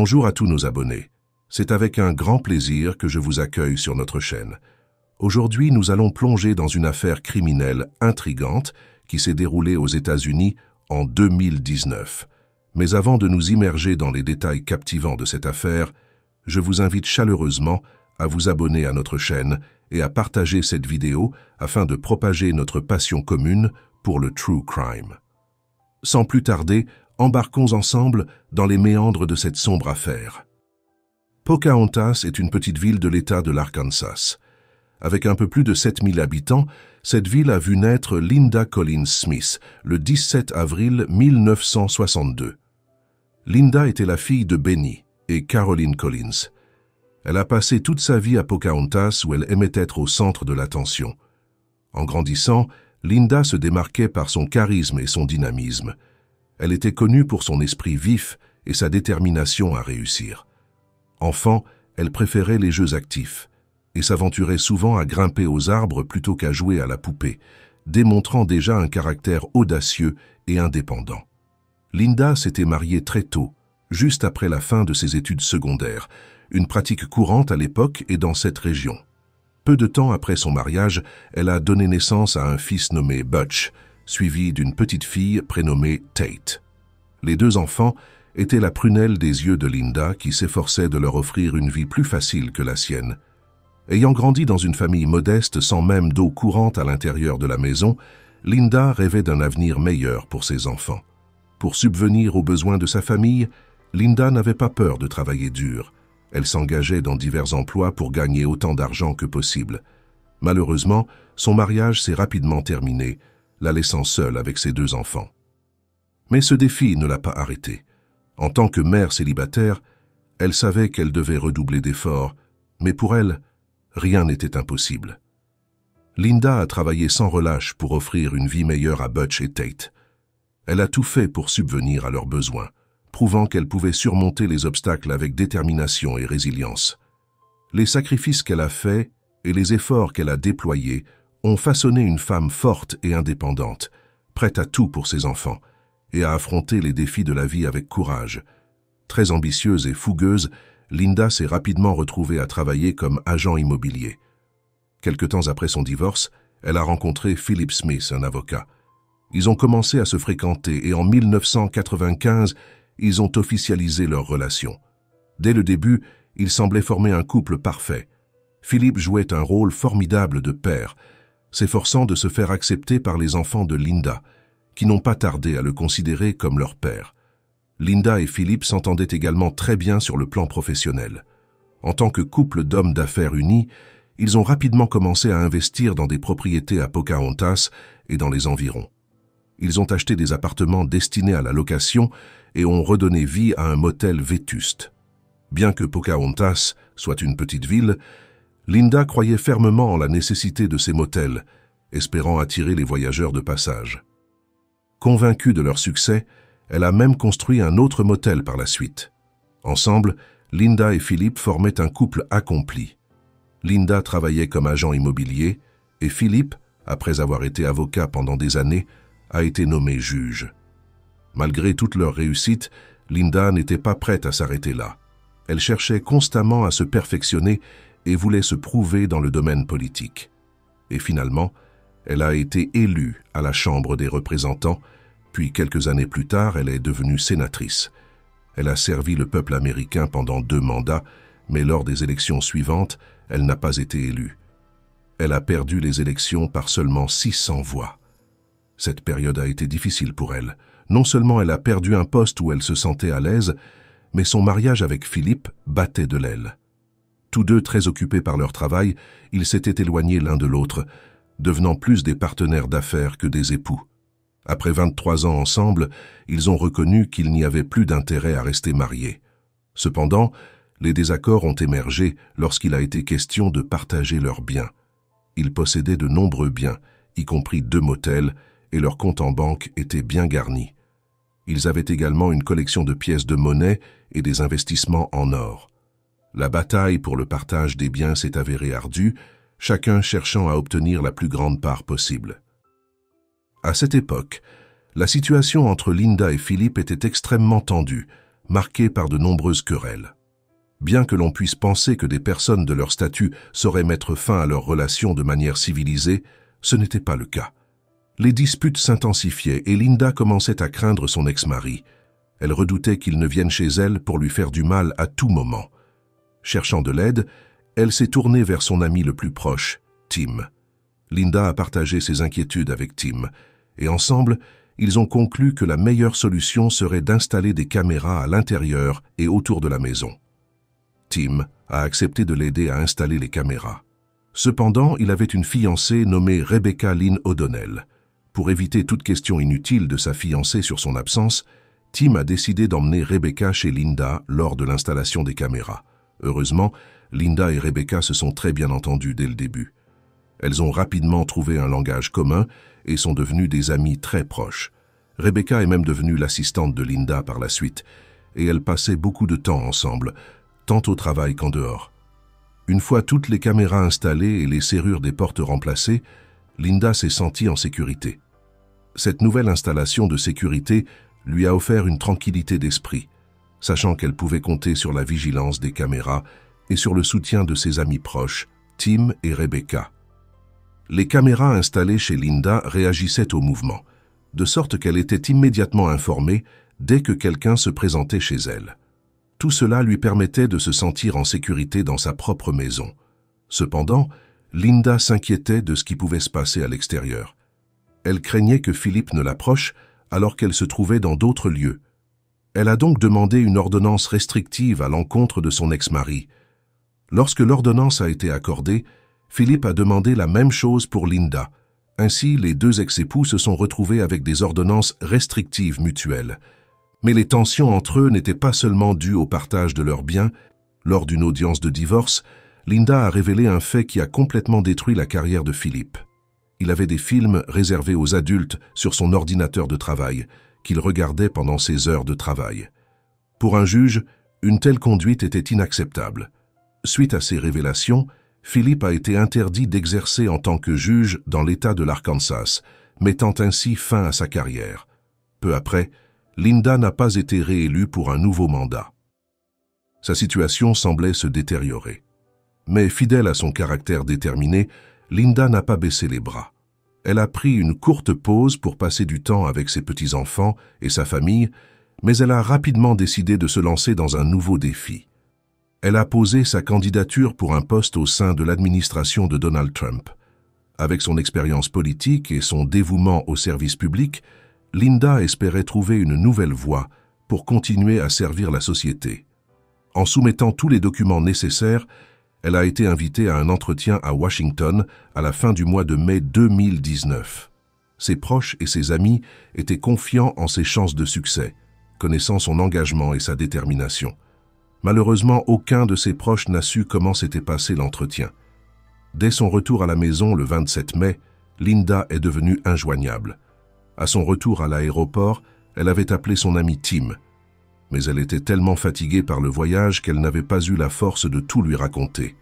Bonjour à tous nos abonnés. C'est avec un grand plaisir que je vous accueille sur notre chaîne. Aujourd'hui, nous allons plonger dans une affaire criminelle intrigante qui s'est déroulée aux États-Unis en 2019. Mais avant de nous immerger dans les détails captivants de cette affaire, je vous invite chaleureusement à vous abonner à notre chaîne et à partager cette vidéo afin de propager notre passion commune pour le true crime. Sans plus tarder, embarquons ensemble dans les méandres de cette sombre affaire. Pocahontas est une petite ville de l'État de l'Arkansas. Avec un peu plus de 7000 habitants, cette ville a vu naître Linda Collins Smith le 17 avril 1962. Linda était la fille de Benny et Caroline Collins. Elle a passé toute sa vie à Pocahontas où elle aimait être au centre de l'attention. En grandissant, Linda se démarquait par son charisme et son dynamisme. Elle était connue pour son esprit vif et sa détermination à réussir. Enfant, elle préférait les jeux actifs et s'aventurait souvent à grimper aux arbres plutôt qu'à jouer à la poupée, démontrant déjà un caractère audacieux et indépendant. Linda s'était mariée très tôt, juste après la fin de ses études secondaires, une pratique courante à l'époque et dans cette région. Peu de temps après son mariage, elle a donné naissance à un fils nommé Butch, suivi d'une petite fille prénommée Tate. Les deux enfants étaient la prunelle des yeux de Linda qui s'efforçait de leur offrir une vie plus facile que la sienne. Ayant grandi dans une famille modeste sans même d'eau courante à l'intérieur de la maison, Linda rêvait d'un avenir meilleur pour ses enfants. Pour subvenir aux besoins de sa famille, Linda n'avait pas peur de travailler dur. Elle s'engageait dans divers emplois pour gagner autant d'argent que possible. Malheureusement, son mariage s'est rapidement terminé, la laissant seule avec ses deux enfants. Mais ce défi ne l'a pas arrêtée. En tant que mère célibataire, elle savait qu'elle devait redoubler d'efforts, mais pour elle, rien n'était impossible. Linda a travaillé sans relâche pour offrir une vie meilleure à Butch et Tate. Elle a tout fait pour subvenir à leurs besoins, prouvant qu'elle pouvait surmonter les obstacles avec détermination et résilience. Les sacrifices qu'elle a faits et les efforts qu'elle a déployés ont façonné une femme forte et indépendante, prête à tout pour ses enfants, et à affronter les défis de la vie avec courage. Très ambitieuse et fougueuse, Linda s'est rapidement retrouvée à travailler comme agent immobilier. Quelque temps après son divorce, elle a rencontré Philip Smith, un avocat. Ils ont commencé à se fréquenter et en 1995, ils ont officialisé leur relation. Dès le début, ils semblaient former un couple parfait. Philip jouait un rôle formidable de père, s'efforçant de se faire accepter par les enfants de Linda, qui n'ont pas tardé à le considérer comme leur père. Linda et Philippe s'entendaient également très bien sur le plan professionnel. En tant que couple d'hommes d'affaires unis, ils ont rapidement commencé à investir dans des propriétés à Pocahontas et dans les environs. Ils ont acheté des appartements destinés à la location et ont redonné vie à un motel vétuste. Bien que Pocahontas soit une petite ville, Linda croyait fermement en la nécessité de ces motels, espérant attirer les voyageurs de passage. Convaincue de leur succès, elle a même construit un autre motel par la suite. Ensemble, Linda et Philippe formaient un couple accompli. Linda travaillait comme agent immobilier et Philippe, après avoir été avocat pendant des années, a été nommé juge. Malgré toute leur réussite, Linda n'était pas prête à s'arrêter là. Elle cherchait constamment à se perfectionner et voulait se prouver dans le domaine politique. Et finalement, elle a été élue à la Chambre des représentants, puis quelques années plus tard, elle est devenue sénatrice. Elle a servi le peuple américain pendant deux mandats, mais lors des élections suivantes, elle n'a pas été élue. Elle a perdu les élections par seulement 600 voix. Cette période a été difficile pour elle. Non seulement elle a perdu un poste où elle se sentait à l'aise, mais son mariage avec Philippe battait de l'aile. Tous deux très occupés par leur travail, ils s'étaient éloignés l'un de l'autre, devenant plus des partenaires d'affaires que des époux. Après 23 ans ensemble, ils ont reconnu qu'il n'y avait plus d'intérêt à rester mariés. Cependant, les désaccords ont émergé lorsqu'il a été question de partager leurs biens. Ils possédaient de nombreux biens, y compris deux motels, et leur compte en banque était bien garni. Ils avaient également une collection de pièces de monnaie et des investissements en or. La bataille pour le partage des biens s'est avérée ardue, chacun cherchant à obtenir la plus grande part possible. À cette époque, la situation entre Linda et Philippe était extrêmement tendue, marquée par de nombreuses querelles. Bien que l'on puisse penser que des personnes de leur statut sauraient mettre fin à leur relation de manière civilisée, ce n'était pas le cas. Les disputes s'intensifiaient et Linda commençait à craindre son ex-mari. Elle redoutait qu'il ne vienne chez elle pour lui faire du mal à tout moment. Cherchant de l'aide, elle s'est tournée vers son ami le plus proche, Tim. Linda a partagé ses inquiétudes avec Tim, et ensemble, ils ont conclu que la meilleure solution serait d'installer des caméras à l'intérieur et autour de la maison. Tim a accepté de l'aider à installer les caméras. Cependant, il avait une fiancée nommée Rebecca Lynn O'Donnell. Pour éviter toute question inutile de sa fiancée sur son absence, Tim a décidé d'emmener Rebecca chez Linda lors de l'installation des caméras. Heureusement, Linda et Rebecca se sont très bien entendues dès le début. Elles ont rapidement trouvé un langage commun et sont devenues des amies très proches. Rebecca est même devenue l'assistante de Linda par la suite, et elles passaient beaucoup de temps ensemble, tant au travail qu'en dehors. Une fois toutes les caméras installées et les serrures des portes remplacées, Linda s'est sentie en sécurité. Cette nouvelle installation de sécurité lui a offert une tranquillité d'esprit, sachant qu'elle pouvait compter sur la vigilance des caméras et sur le soutien de ses amis proches, Tim et Rebecca. Les caméras installées chez Linda réagissaient au mouvement, de sorte qu'elle était immédiatement informée dès que quelqu'un se présentait chez elle. Tout cela lui permettait de se sentir en sécurité dans sa propre maison. Cependant, Linda s'inquiétait de ce qui pouvait se passer à l'extérieur. Elle craignait que Philippe ne l'approche alors qu'elle se trouvait dans d'autres lieux, elle a donc demandé une ordonnance restrictive à l'encontre de son ex-mari. Lorsque l'ordonnance a été accordée, Philippe a demandé la même chose pour Linda. Ainsi, les deux ex-époux se sont retrouvés avec des ordonnances restrictives mutuelles. Mais les tensions entre eux n'étaient pas seulement dues au partage de leurs biens. Lors d'une audience de divorce, Linda a révélé un fait qui a complètement détruit la carrière de Philippe. Il avait des films réservés aux adultes sur son ordinateur de travail qu'il regardait pendant ses heures de travail. Pour un juge, une telle conduite était inacceptable. Suite à ces révélations, Philippe a été interdit d'exercer en tant que juge dans l'État de l'Arkansas, mettant ainsi fin à sa carrière. Peu après, Linda n'a pas été réélue pour un nouveau mandat. Sa situation semblait se détériorer. Mais fidèle à son caractère déterminé, Linda n'a pas baissé les bras elle a pris une courte pause pour passer du temps avec ses petits-enfants et sa famille, mais elle a rapidement décidé de se lancer dans un nouveau défi. Elle a posé sa candidature pour un poste au sein de l'administration de Donald Trump. Avec son expérience politique et son dévouement au service public, Linda espérait trouver une nouvelle voie pour continuer à servir la société. En soumettant tous les documents nécessaires, elle a été invitée à un entretien à Washington à la fin du mois de mai 2019. Ses proches et ses amis étaient confiants en ses chances de succès, connaissant son engagement et sa détermination. Malheureusement, aucun de ses proches n'a su comment s'était passé l'entretien. Dès son retour à la maison le 27 mai, Linda est devenue injoignable. À son retour à l'aéroport, elle avait appelé son ami Tim, mais elle était tellement fatiguée par le voyage qu'elle n'avait pas eu la force de tout lui raconter.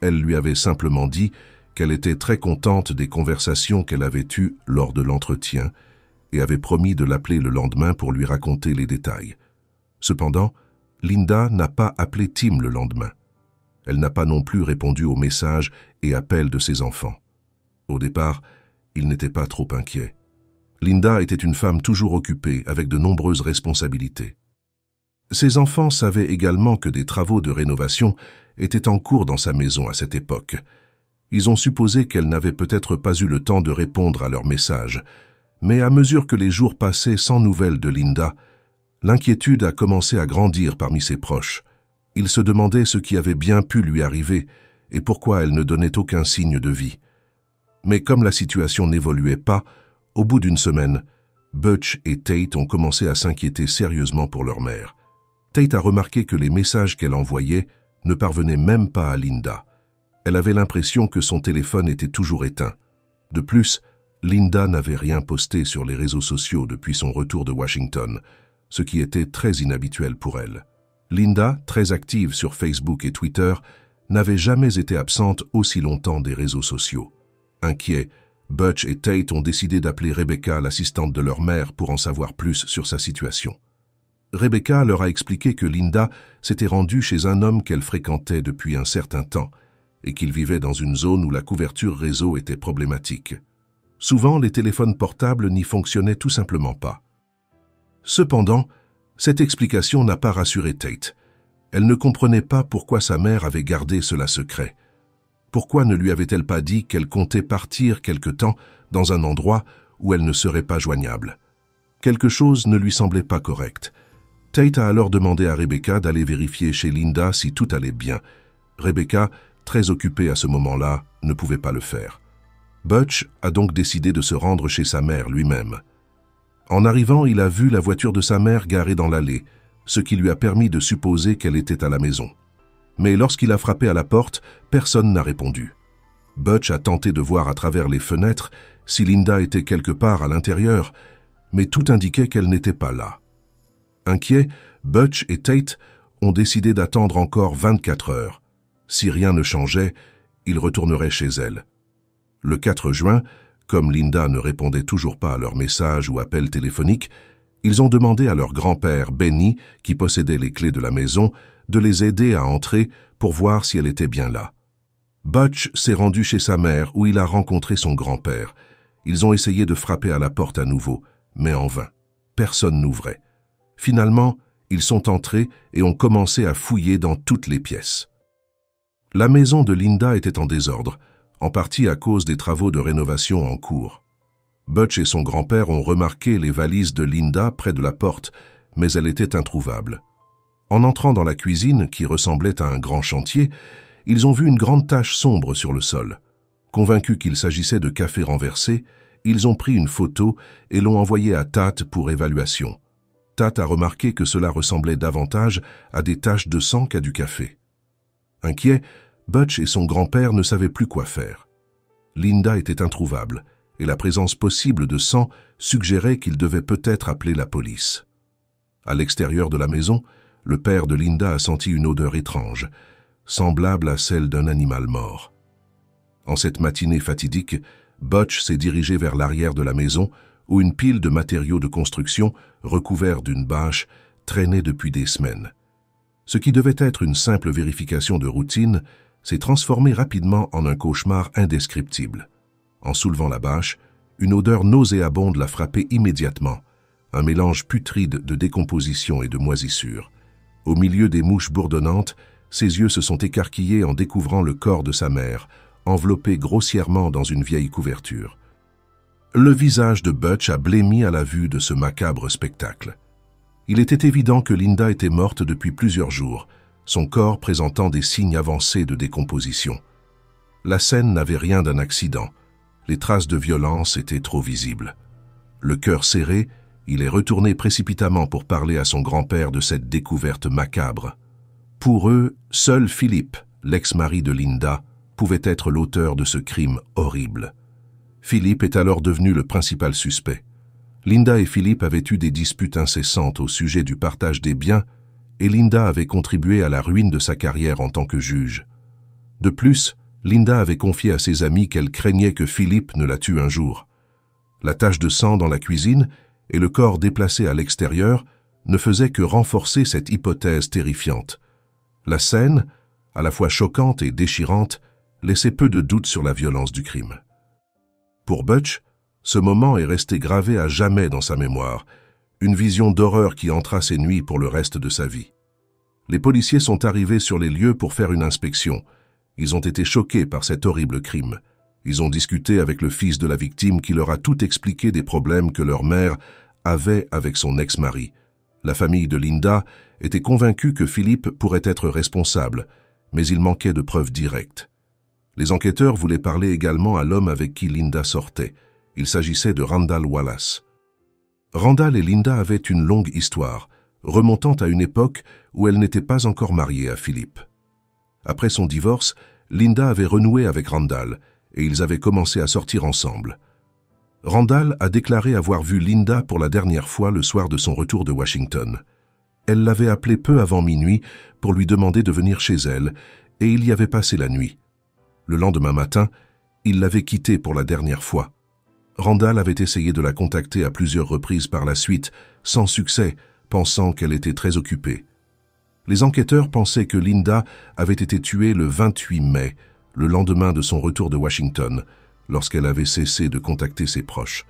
Elle lui avait simplement dit qu'elle était très contente des conversations qu'elle avait eues lors de l'entretien et avait promis de l'appeler le lendemain pour lui raconter les détails. Cependant, Linda n'a pas appelé Tim le lendemain. Elle n'a pas non plus répondu aux messages et appels de ses enfants. Au départ, il n'était pas trop inquiet. Linda était une femme toujours occupée, avec de nombreuses responsabilités. Ses enfants savaient également que des travaux de rénovation étaient en cours dans sa maison à cette époque. Ils ont supposé qu'elle n'avait peut-être pas eu le temps de répondre à leur message, mais à mesure que les jours passaient sans nouvelles de Linda, l'inquiétude a commencé à grandir parmi ses proches. Ils se demandaient ce qui avait bien pu lui arriver et pourquoi elle ne donnait aucun signe de vie. Mais comme la situation n'évoluait pas, au bout d'une semaine, Butch et Tate ont commencé à s'inquiéter sérieusement pour leur mère. Tate a remarqué que les messages qu'elle envoyait ne parvenaient même pas à Linda. Elle avait l'impression que son téléphone était toujours éteint. De plus, Linda n'avait rien posté sur les réseaux sociaux depuis son retour de Washington, ce qui était très inhabituel pour elle. Linda, très active sur Facebook et Twitter, n'avait jamais été absente aussi longtemps des réseaux sociaux. Inquiets, Butch et Tate ont décidé d'appeler Rebecca, l'assistante de leur mère, pour en savoir plus sur sa situation. Rebecca leur a expliqué que Linda s'était rendue chez un homme qu'elle fréquentait depuis un certain temps et qu'il vivait dans une zone où la couverture réseau était problématique. Souvent, les téléphones portables n'y fonctionnaient tout simplement pas. Cependant, cette explication n'a pas rassuré Tate. Elle ne comprenait pas pourquoi sa mère avait gardé cela secret. Pourquoi ne lui avait-elle pas dit qu'elle comptait partir quelque temps dans un endroit où elle ne serait pas joignable Quelque chose ne lui semblait pas correct. Tate a alors demandé à Rebecca d'aller vérifier chez Linda si tout allait bien. Rebecca, très occupée à ce moment-là, ne pouvait pas le faire. Butch a donc décidé de se rendre chez sa mère lui-même. En arrivant, il a vu la voiture de sa mère garée dans l'allée, ce qui lui a permis de supposer qu'elle était à la maison. Mais lorsqu'il a frappé à la porte, personne n'a répondu. Butch a tenté de voir à travers les fenêtres si Linda était quelque part à l'intérieur, mais tout indiquait qu'elle n'était pas là. Inquiets, Butch et Tate ont décidé d'attendre encore 24 heures. Si rien ne changeait, ils retourneraient chez elle. Le 4 juin, comme Linda ne répondait toujours pas à leurs messages ou appels téléphoniques, ils ont demandé à leur grand-père, Benny, qui possédait les clés de la maison, de les aider à entrer pour voir si elle était bien là. Butch s'est rendu chez sa mère où il a rencontré son grand-père. Ils ont essayé de frapper à la porte à nouveau, mais en vain. Personne n'ouvrait. Finalement, ils sont entrés et ont commencé à fouiller dans toutes les pièces. La maison de Linda était en désordre, en partie à cause des travaux de rénovation en cours. Butch et son grand-père ont remarqué les valises de Linda près de la porte, mais elle était introuvable. En entrant dans la cuisine, qui ressemblait à un grand chantier, ils ont vu une grande tache sombre sur le sol. Convaincus qu'il s'agissait de café renversé, ils ont pris une photo et l'ont envoyée à Tate pour évaluation. Tate a remarqué que cela ressemblait davantage à des taches de sang qu'à du café. Inquiets, Butch et son grand-père ne savaient plus quoi faire. Linda était introuvable, et la présence possible de sang suggérait qu'il devait peut-être appeler la police. À l'extérieur de la maison, le père de Linda a senti une odeur étrange, semblable à celle d'un animal mort. En cette matinée fatidique, Butch s'est dirigé vers l'arrière de la maison, où une pile de matériaux de construction recouvert d'une bâche, traînée depuis des semaines. Ce qui devait être une simple vérification de routine s'est transformé rapidement en un cauchemar indescriptible. En soulevant la bâche, une odeur nauséabonde l'a frappé immédiatement, un mélange putride de décomposition et de moisissure. Au milieu des mouches bourdonnantes, ses yeux se sont écarquillés en découvrant le corps de sa mère, enveloppé grossièrement dans une vieille couverture. Le visage de Butch a blêmi à la vue de ce macabre spectacle. Il était évident que Linda était morte depuis plusieurs jours, son corps présentant des signes avancés de décomposition. La scène n'avait rien d'un accident. Les traces de violence étaient trop visibles. Le cœur serré, il est retourné précipitamment pour parler à son grand-père de cette découverte macabre. Pour eux, seul Philippe, l'ex-mari de Linda, pouvait être l'auteur de ce crime horrible. Philippe est alors devenu le principal suspect. Linda et Philippe avaient eu des disputes incessantes au sujet du partage des biens et Linda avait contribué à la ruine de sa carrière en tant que juge. De plus, Linda avait confié à ses amis qu'elle craignait que Philippe ne la tue un jour. La tache de sang dans la cuisine et le corps déplacé à l'extérieur ne faisaient que renforcer cette hypothèse terrifiante. La scène, à la fois choquante et déchirante, laissait peu de doute sur la violence du crime. Pour Butch, ce moment est resté gravé à jamais dans sa mémoire, une vision d'horreur qui entra ses nuits pour le reste de sa vie. Les policiers sont arrivés sur les lieux pour faire une inspection. Ils ont été choqués par cet horrible crime. Ils ont discuté avec le fils de la victime qui leur a tout expliqué des problèmes que leur mère avait avec son ex-mari. La famille de Linda était convaincue que Philippe pourrait être responsable, mais il manquait de preuves directes. Les enquêteurs voulaient parler également à l'homme avec qui Linda sortait. Il s'agissait de Randall Wallace. Randall et Linda avaient une longue histoire, remontant à une époque où elle n'était pas encore mariée à Philippe. Après son divorce, Linda avait renoué avec Randall et ils avaient commencé à sortir ensemble. Randall a déclaré avoir vu Linda pour la dernière fois le soir de son retour de Washington. Elle l'avait appelé peu avant minuit pour lui demander de venir chez elle et il y avait passé la nuit. Le lendemain matin, il l'avait quittée pour la dernière fois. Randall avait essayé de la contacter à plusieurs reprises par la suite, sans succès, pensant qu'elle était très occupée. Les enquêteurs pensaient que Linda avait été tuée le 28 mai, le lendemain de son retour de Washington, lorsqu'elle avait cessé de contacter ses proches.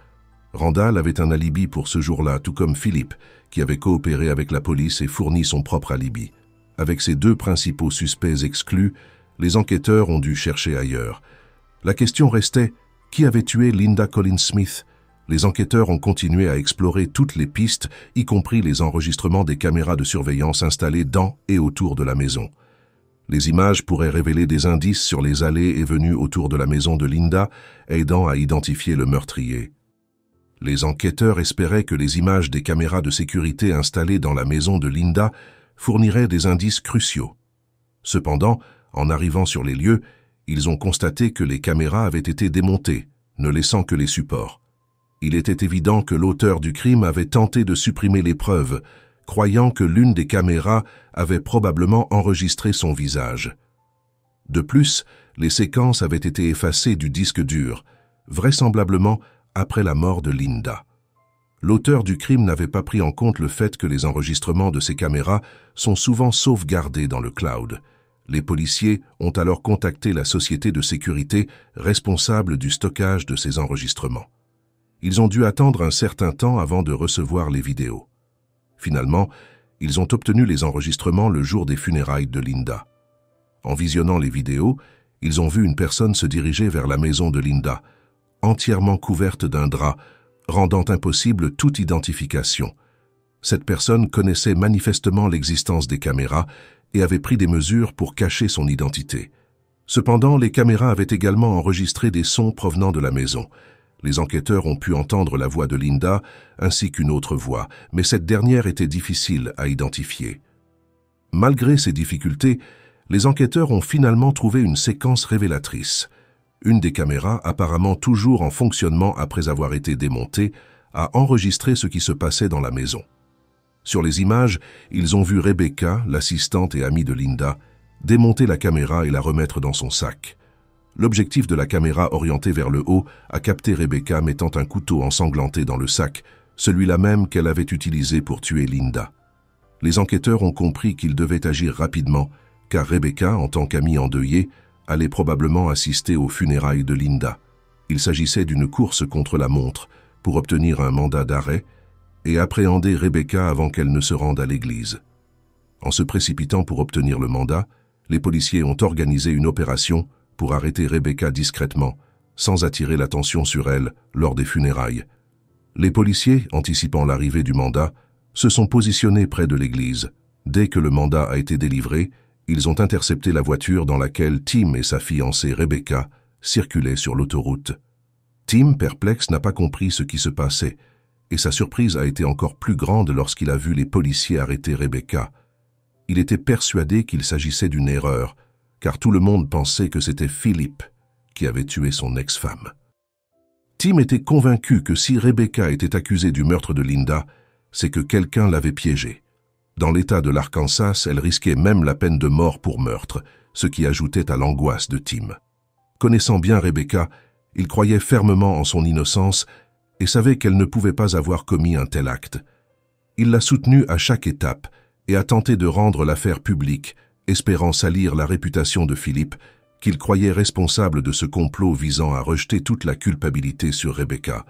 Randall avait un alibi pour ce jour-là, tout comme Philippe, qui avait coopéré avec la police et fourni son propre alibi. Avec ses deux principaux suspects exclus, les enquêteurs ont dû chercher ailleurs. La question restait, qui avait tué Linda Collins Smith Les enquêteurs ont continué à explorer toutes les pistes, y compris les enregistrements des caméras de surveillance installées dans et autour de la maison. Les images pourraient révéler des indices sur les allées et venues autour de la maison de Linda, aidant à identifier le meurtrier. Les enquêteurs espéraient que les images des caméras de sécurité installées dans la maison de Linda fourniraient des indices cruciaux. Cependant, en arrivant sur les lieux, ils ont constaté que les caméras avaient été démontées, ne laissant que les supports. Il était évident que l'auteur du crime avait tenté de supprimer les preuves, croyant que l'une des caméras avait probablement enregistré son visage. De plus, les séquences avaient été effacées du disque dur, vraisemblablement après la mort de Linda. L'auteur du crime n'avait pas pris en compte le fait que les enregistrements de ces caméras sont souvent sauvegardés dans le cloud, les policiers ont alors contacté la société de sécurité responsable du stockage de ces enregistrements. Ils ont dû attendre un certain temps avant de recevoir les vidéos. Finalement, ils ont obtenu les enregistrements le jour des funérailles de Linda. En visionnant les vidéos, ils ont vu une personne se diriger vers la maison de Linda, entièrement couverte d'un drap, rendant impossible toute identification. Cette personne connaissait manifestement l'existence des caméras et avait pris des mesures pour cacher son identité. Cependant, les caméras avaient également enregistré des sons provenant de la maison. Les enquêteurs ont pu entendre la voix de Linda ainsi qu'une autre voix, mais cette dernière était difficile à identifier. Malgré ces difficultés, les enquêteurs ont finalement trouvé une séquence révélatrice. Une des caméras, apparemment toujours en fonctionnement après avoir été démontée, a enregistré ce qui se passait dans la maison. Sur les images, ils ont vu Rebecca, l'assistante et amie de Linda, démonter la caméra et la remettre dans son sac. L'objectif de la caméra orientée vers le haut a capté Rebecca mettant un couteau ensanglanté dans le sac, celui-là même qu'elle avait utilisé pour tuer Linda. Les enquêteurs ont compris qu'ils devaient agir rapidement, car Rebecca, en tant qu'amie endeuillée, allait probablement assister aux funérailles de Linda. Il s'agissait d'une course contre la montre pour obtenir un mandat d'arrêt et appréhender Rebecca avant qu'elle ne se rende à l'église. En se précipitant pour obtenir le mandat, les policiers ont organisé une opération pour arrêter Rebecca discrètement, sans attirer l'attention sur elle lors des funérailles. Les policiers, anticipant l'arrivée du mandat, se sont positionnés près de l'église. Dès que le mandat a été délivré, ils ont intercepté la voiture dans laquelle Tim et sa fiancée Rebecca circulaient sur l'autoroute. Tim, perplexe, n'a pas compris ce qui se passait et sa surprise a été encore plus grande lorsqu'il a vu les policiers arrêter Rebecca. Il était persuadé qu'il s'agissait d'une erreur, car tout le monde pensait que c'était Philippe qui avait tué son ex-femme. Tim était convaincu que si Rebecca était accusée du meurtre de Linda, c'est que quelqu'un l'avait piégée. Dans l'état de l'Arkansas, elle risquait même la peine de mort pour meurtre, ce qui ajoutait à l'angoisse de Tim. Connaissant bien Rebecca, il croyait fermement en son innocence et savait qu'elle ne pouvait pas avoir commis un tel acte. Il l'a soutenue à chaque étape et a tenté de rendre l'affaire publique, espérant salir la réputation de Philippe, qu'il croyait responsable de ce complot visant à rejeter toute la culpabilité sur Rebecca.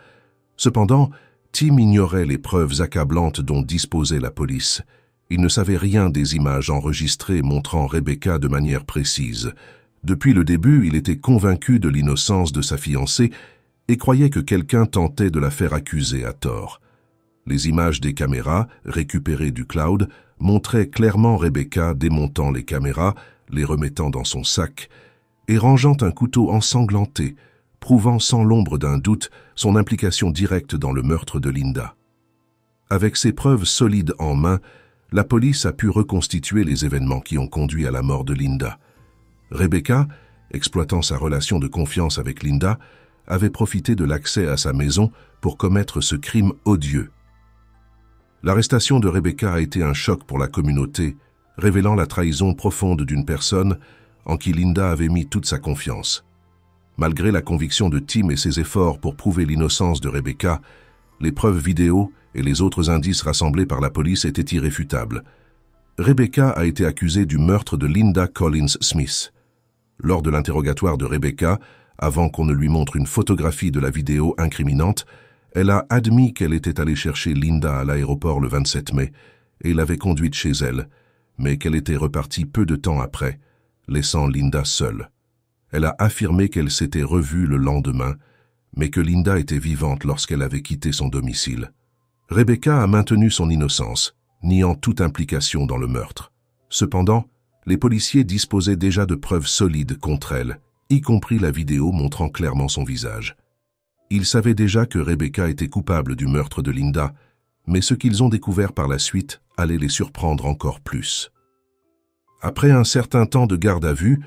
Cependant, Tim ignorait les preuves accablantes dont disposait la police. Il ne savait rien des images enregistrées montrant Rebecca de manière précise. Depuis le début, il était convaincu de l'innocence de sa fiancée et croyait que quelqu'un tentait de la faire accuser à tort. Les images des caméras, récupérées du cloud, montraient clairement Rebecca démontant les caméras, les remettant dans son sac, et rangeant un couteau ensanglanté, prouvant sans l'ombre d'un doute son implication directe dans le meurtre de Linda. Avec ces preuves solides en main, la police a pu reconstituer les événements qui ont conduit à la mort de Linda. Rebecca, exploitant sa relation de confiance avec Linda, avait profité de l'accès à sa maison pour commettre ce crime odieux. L'arrestation de Rebecca a été un choc pour la communauté, révélant la trahison profonde d'une personne en qui Linda avait mis toute sa confiance. Malgré la conviction de Tim et ses efforts pour prouver l'innocence de Rebecca, les preuves vidéo et les autres indices rassemblés par la police étaient irréfutables. Rebecca a été accusée du meurtre de Linda Collins Smith. Lors de l'interrogatoire de Rebecca, avant qu'on ne lui montre une photographie de la vidéo incriminante, elle a admis qu'elle était allée chercher Linda à l'aéroport le 27 mai et l'avait conduite chez elle, mais qu'elle était repartie peu de temps après, laissant Linda seule. Elle a affirmé qu'elle s'était revue le lendemain, mais que Linda était vivante lorsqu'elle avait quitté son domicile. Rebecca a maintenu son innocence, niant toute implication dans le meurtre. Cependant, les policiers disposaient déjà de preuves solides contre elle y compris la vidéo montrant clairement son visage. Ils savaient déjà que Rebecca était coupable du meurtre de Linda, mais ce qu'ils ont découvert par la suite allait les surprendre encore plus. Après un certain temps de garde à vue,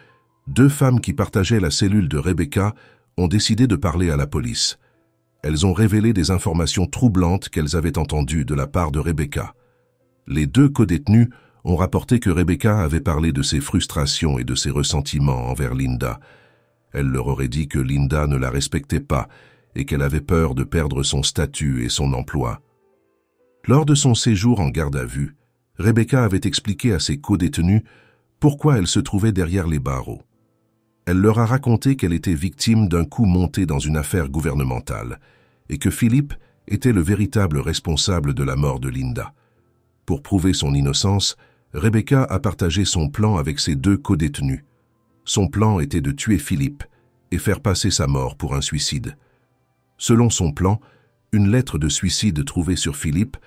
deux femmes qui partageaient la cellule de Rebecca ont décidé de parler à la police. Elles ont révélé des informations troublantes qu'elles avaient entendues de la part de Rebecca. Les deux co-détenus ont rapporté que Rebecca avait parlé de ses frustrations et de ses ressentiments envers Linda, elle leur aurait dit que Linda ne la respectait pas et qu'elle avait peur de perdre son statut et son emploi. Lors de son séjour en garde à vue, Rebecca avait expliqué à ses co-détenus pourquoi elle se trouvait derrière les barreaux. Elle leur a raconté qu'elle était victime d'un coup monté dans une affaire gouvernementale et que Philippe était le véritable responsable de la mort de Linda. Pour prouver son innocence, Rebecca a partagé son plan avec ses deux co-détenus. Son plan était de tuer Philippe et faire passer sa mort pour un suicide. Selon son plan, une lettre de suicide trouvée sur Philippe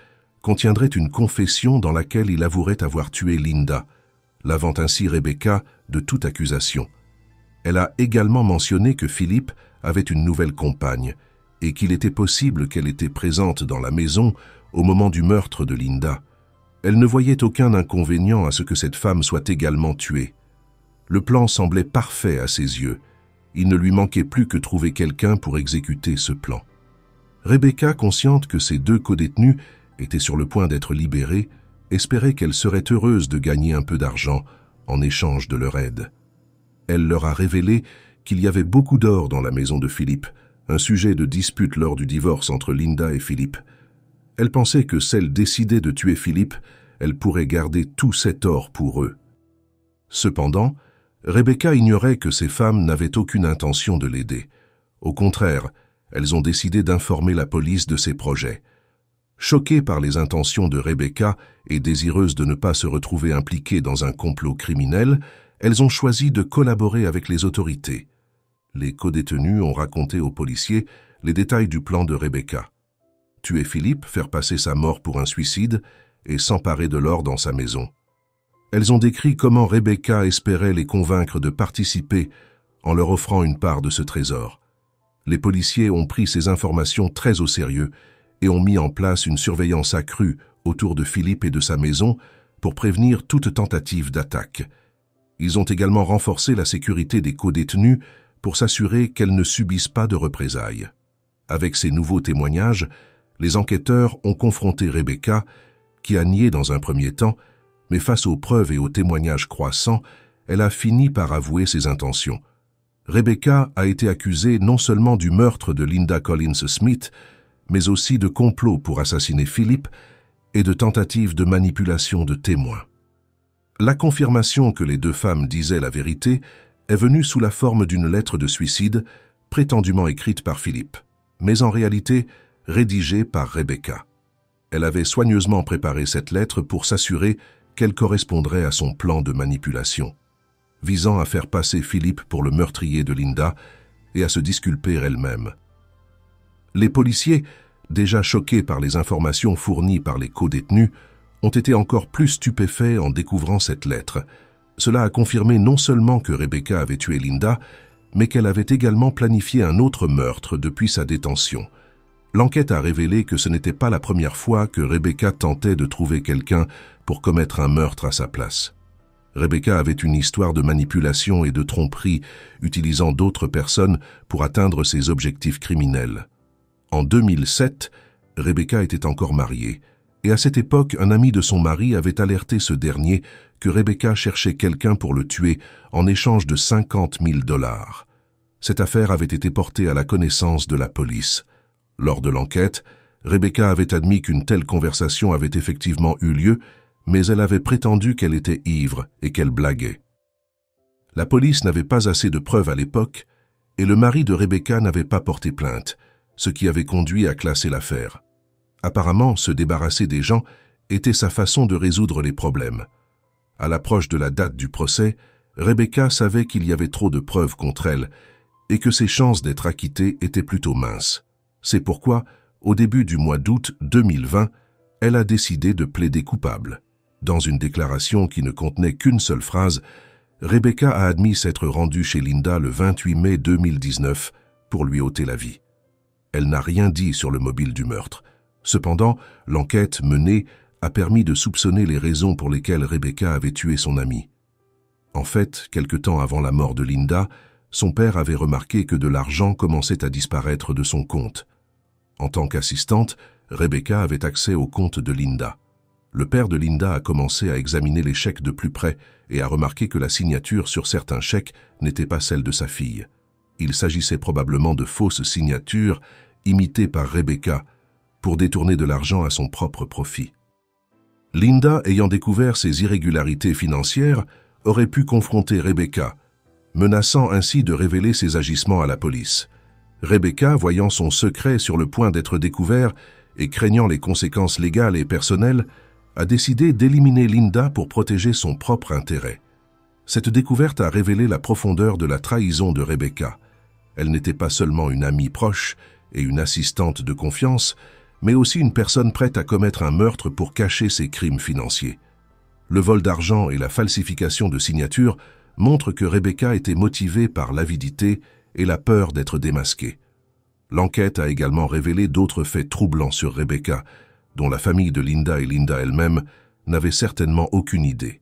contiendrait une confession dans laquelle il avouerait avoir tué Linda, lavant ainsi Rebecca de toute accusation. Elle a également mentionné que Philippe avait une nouvelle compagne et qu'il était possible qu'elle était présente dans la maison au moment du meurtre de Linda. Elle ne voyait aucun inconvénient à ce que cette femme soit également tuée. Le plan semblait parfait à ses yeux. Il ne lui manquait plus que trouver quelqu'un pour exécuter ce plan. Rebecca, consciente que ses deux codétenus étaient sur le point d'être libérés, espérait qu'elle serait heureuse de gagner un peu d'argent en échange de leur aide. Elle leur a révélé qu'il y avait beaucoup d'or dans la maison de Philippe, un sujet de dispute lors du divorce entre Linda et Philippe. Elle pensait que celle décidée de tuer Philippe, elle pourrait garder tout cet or pour eux. Cependant, Rebecca ignorait que ces femmes n'avaient aucune intention de l'aider. Au contraire, elles ont décidé d'informer la police de ses projets. Choquées par les intentions de Rebecca et désireuses de ne pas se retrouver impliquées dans un complot criminel, elles ont choisi de collaborer avec les autorités. Les co-détenues ont raconté aux policiers les détails du plan de Rebecca. Tuer Philippe, faire passer sa mort pour un suicide et s'emparer de l'or dans sa maison elles ont décrit comment Rebecca espérait les convaincre de participer en leur offrant une part de ce trésor. Les policiers ont pris ces informations très au sérieux et ont mis en place une surveillance accrue autour de Philippe et de sa maison pour prévenir toute tentative d'attaque. Ils ont également renforcé la sécurité des co codétenus pour s'assurer qu'elles ne subissent pas de représailles. Avec ces nouveaux témoignages, les enquêteurs ont confronté Rebecca, qui a nié dans un premier temps face aux preuves et aux témoignages croissants, elle a fini par avouer ses intentions. Rebecca a été accusée non seulement du meurtre de Linda Collins Smith, mais aussi de complot pour assassiner Philippe et de tentative de manipulation de témoins. La confirmation que les deux femmes disaient la vérité est venue sous la forme d'une lettre de suicide prétendument écrite par Philippe, mais en réalité rédigée par Rebecca. Elle avait soigneusement préparé cette lettre pour s'assurer qu'elle correspondrait à son plan de manipulation, visant à faire passer Philippe pour le meurtrier de Linda et à se disculper elle-même. Les policiers, déjà choqués par les informations fournies par les co-détenus, ont été encore plus stupéfaits en découvrant cette lettre. Cela a confirmé non seulement que Rebecca avait tué Linda, mais qu'elle avait également planifié un autre meurtre depuis sa détention – L'enquête a révélé que ce n'était pas la première fois que Rebecca tentait de trouver quelqu'un pour commettre un meurtre à sa place. Rebecca avait une histoire de manipulation et de tromperie, utilisant d'autres personnes pour atteindre ses objectifs criminels. En 2007, Rebecca était encore mariée, et à cette époque, un ami de son mari avait alerté ce dernier que Rebecca cherchait quelqu'un pour le tuer en échange de 50 000 dollars. Cette affaire avait été portée à la connaissance de la police. Lors de l'enquête, Rebecca avait admis qu'une telle conversation avait effectivement eu lieu, mais elle avait prétendu qu'elle était ivre et qu'elle blaguait. La police n'avait pas assez de preuves à l'époque, et le mari de Rebecca n'avait pas porté plainte, ce qui avait conduit à classer l'affaire. Apparemment, se débarrasser des gens était sa façon de résoudre les problèmes. À l'approche de la date du procès, Rebecca savait qu'il y avait trop de preuves contre elle et que ses chances d'être acquittée étaient plutôt minces. C'est pourquoi, au début du mois d'août 2020, elle a décidé de plaider coupable. Dans une déclaration qui ne contenait qu'une seule phrase, Rebecca a admis s'être rendue chez Linda le 28 mai 2019 pour lui ôter la vie. Elle n'a rien dit sur le mobile du meurtre. Cependant, l'enquête menée a permis de soupçonner les raisons pour lesquelles Rebecca avait tué son amie. En fait, quelque temps avant la mort de Linda, son père avait remarqué que de l'argent commençait à disparaître de son compte. En tant qu'assistante, Rebecca avait accès au compte de Linda. Le père de Linda a commencé à examiner les chèques de plus près et a remarqué que la signature sur certains chèques n'était pas celle de sa fille. Il s'agissait probablement de fausses signatures imitées par Rebecca pour détourner de l'argent à son propre profit. Linda, ayant découvert ces irrégularités financières, aurait pu confronter Rebecca, menaçant ainsi de révéler ses agissements à la police. Rebecca, voyant son secret sur le point d'être découvert et craignant les conséquences légales et personnelles, a décidé d'éliminer Linda pour protéger son propre intérêt. Cette découverte a révélé la profondeur de la trahison de Rebecca. Elle n'était pas seulement une amie proche et une assistante de confiance, mais aussi une personne prête à commettre un meurtre pour cacher ses crimes financiers. Le vol d'argent et la falsification de signatures montrent que Rebecca était motivée par l'avidité et la peur d'être démasquée. L'enquête a également révélé d'autres faits troublants sur Rebecca, dont la famille de Linda et Linda elle-même n'avaient certainement aucune idée.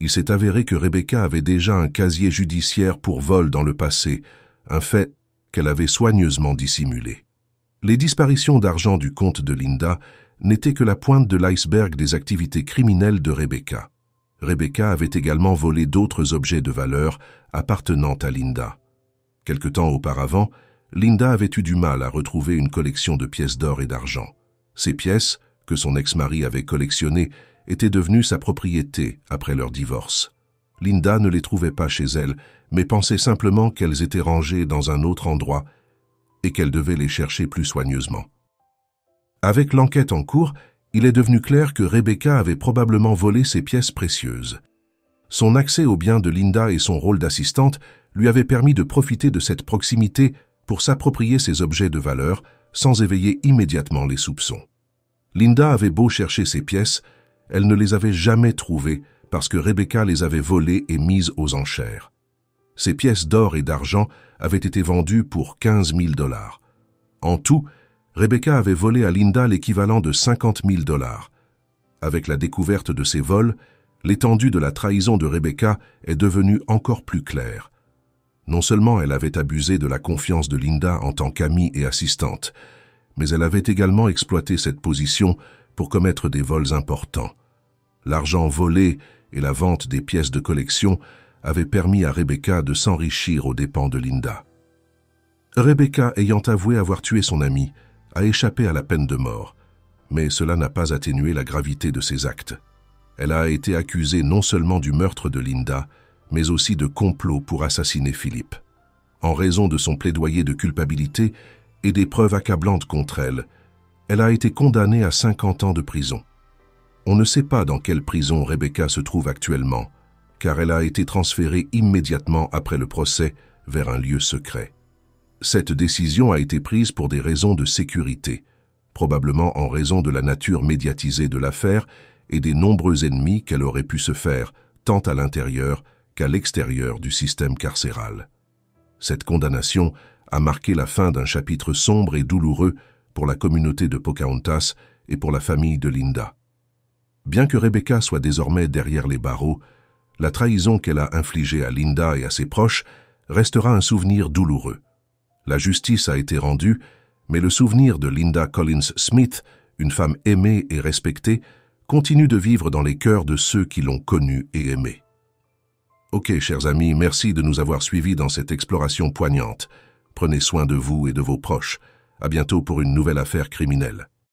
Il s'est avéré que Rebecca avait déjà un casier judiciaire pour vol dans le passé, un fait qu'elle avait soigneusement dissimulé. Les disparitions d'argent du compte de Linda n'étaient que la pointe de l'iceberg des activités criminelles de Rebecca. Rebecca avait également volé d'autres objets de valeur appartenant à Linda. Quelque temps auparavant, Linda avait eu du mal à retrouver une collection de pièces d'or et d'argent. Ces pièces, que son ex-mari avait collectionnées, étaient devenues sa propriété après leur divorce. Linda ne les trouvait pas chez elle, mais pensait simplement qu'elles étaient rangées dans un autre endroit et qu'elle devait les chercher plus soigneusement. Avec l'enquête en cours, il est devenu clair que Rebecca avait probablement volé ces pièces précieuses. Son accès aux biens de Linda et son rôle d'assistante lui avait permis de profiter de cette proximité pour s'approprier ces objets de valeur sans éveiller immédiatement les soupçons. Linda avait beau chercher ces pièces, elle ne les avait jamais trouvées parce que Rebecca les avait volées et mises aux enchères. Ces pièces d'or et d'argent avaient été vendues pour 15 000 dollars. En tout, Rebecca avait volé à Linda l'équivalent de 50 000 dollars. Avec la découverte de ces vols, l'étendue de la trahison de Rebecca est devenue encore plus claire. Non seulement elle avait abusé de la confiance de Linda en tant qu'amie et assistante, mais elle avait également exploité cette position pour commettre des vols importants. L'argent volé et la vente des pièces de collection avaient permis à Rebecca de s'enrichir aux dépens de Linda. Rebecca, ayant avoué avoir tué son amie, a échappé à la peine de mort, mais cela n'a pas atténué la gravité de ses actes. Elle a été accusée non seulement du meurtre de Linda, mais aussi de complot pour assassiner Philippe, en raison de son plaidoyer de culpabilité et des preuves accablantes contre elle, elle a été condamnée à 50 ans de prison. On ne sait pas dans quelle prison Rebecca se trouve actuellement, car elle a été transférée immédiatement après le procès vers un lieu secret. Cette décision a été prise pour des raisons de sécurité, probablement en raison de la nature médiatisée de l'affaire et des nombreux ennemis qu'elle aurait pu se faire, tant à l'intérieur qu'à l'extérieur du système carcéral. Cette condamnation a marqué la fin d'un chapitre sombre et douloureux pour la communauté de Pocahontas et pour la famille de Linda. Bien que Rebecca soit désormais derrière les barreaux, la trahison qu'elle a infligée à Linda et à ses proches restera un souvenir douloureux. La justice a été rendue, mais le souvenir de Linda Collins Smith, une femme aimée et respectée, continue de vivre dans les cœurs de ceux qui l'ont connue et aimée. Ok, chers amis, merci de nous avoir suivis dans cette exploration poignante. Prenez soin de vous et de vos proches. À bientôt pour une nouvelle affaire criminelle.